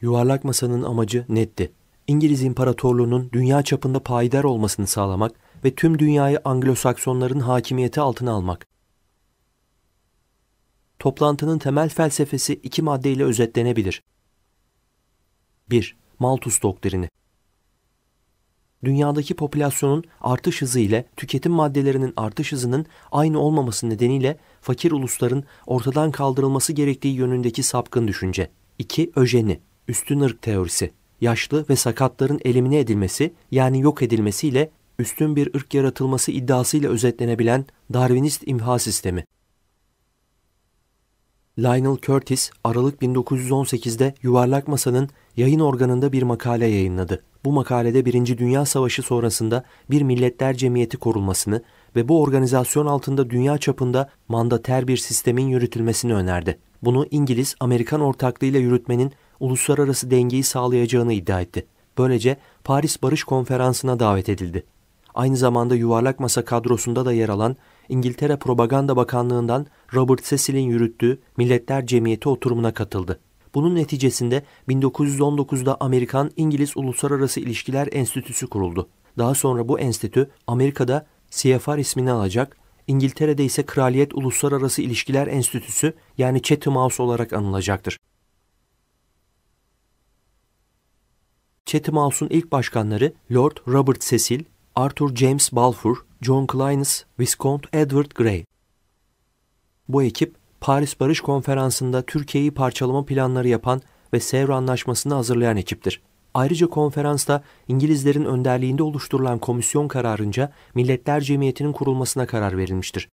Yuvarlak masanın amacı netti. İngiliz İmparatorluğu'nun dünya çapında payidar olmasını sağlamak ve tüm dünyayı Anglo-Saksonların hakimiyeti altına almak. Toplantının temel felsefesi iki maddeyle özetlenebilir. 1. Malthus doktrini dünyadaki popülasyonun artış hızı ile tüketim maddelerinin artış hızının aynı olmaması nedeniyle fakir ulusların ortadan kaldırılması gerektiği yönündeki sapkın düşünce. 2. Öjeni üstün ırk teorisi, yaşlı ve sakatların elimine edilmesi yani yok edilmesiyle üstün bir ırk yaratılması iddiasıyla özetlenebilen Darwinist imha sistemi. Lionel Curtis, Aralık 1918'de Yuvarlak Masa'nın yayın organında bir makale yayınladı. Bu makalede Birinci Dünya Savaşı sonrasında bir milletler cemiyeti korulmasını ve bu organizasyon altında dünya çapında mandater bir sistemin yürütülmesini önerdi. Bunu İngiliz-Amerikan ortaklığıyla yürütmenin uluslararası dengeyi sağlayacağını iddia etti. Böylece Paris Barış Konferansı'na davet edildi. Aynı zamanda yuvarlak masa kadrosunda da yer alan İngiltere Propaganda Bakanlığı'ndan Robert Cecil'in yürüttüğü Milletler Cemiyeti oturumuna katıldı. Bunun neticesinde 1919'da Amerikan-İngiliz Uluslararası İlişkiler Enstitüsü kuruldu. Daha sonra bu enstitü Amerika'da CFR ismini alacak, İngiltere'de ise Kraliyet Uluslararası İlişkiler Enstitüsü yani Chatham House olarak anılacaktır. Chatham House'un ilk başkanları Lord Robert Cecil, Arthur James Balfour, John Clines, Viscount Edward Grey. Bu ekip Paris Barış Konferansı'nda Türkiye'yi parçalama planları yapan ve Sevr Anlaşması'nı hazırlayan ekiptir. Ayrıca konferansta İngilizlerin önderliğinde oluşturulan komisyon kararınca Milletler Cemiyeti'nin kurulmasına karar verilmiştir.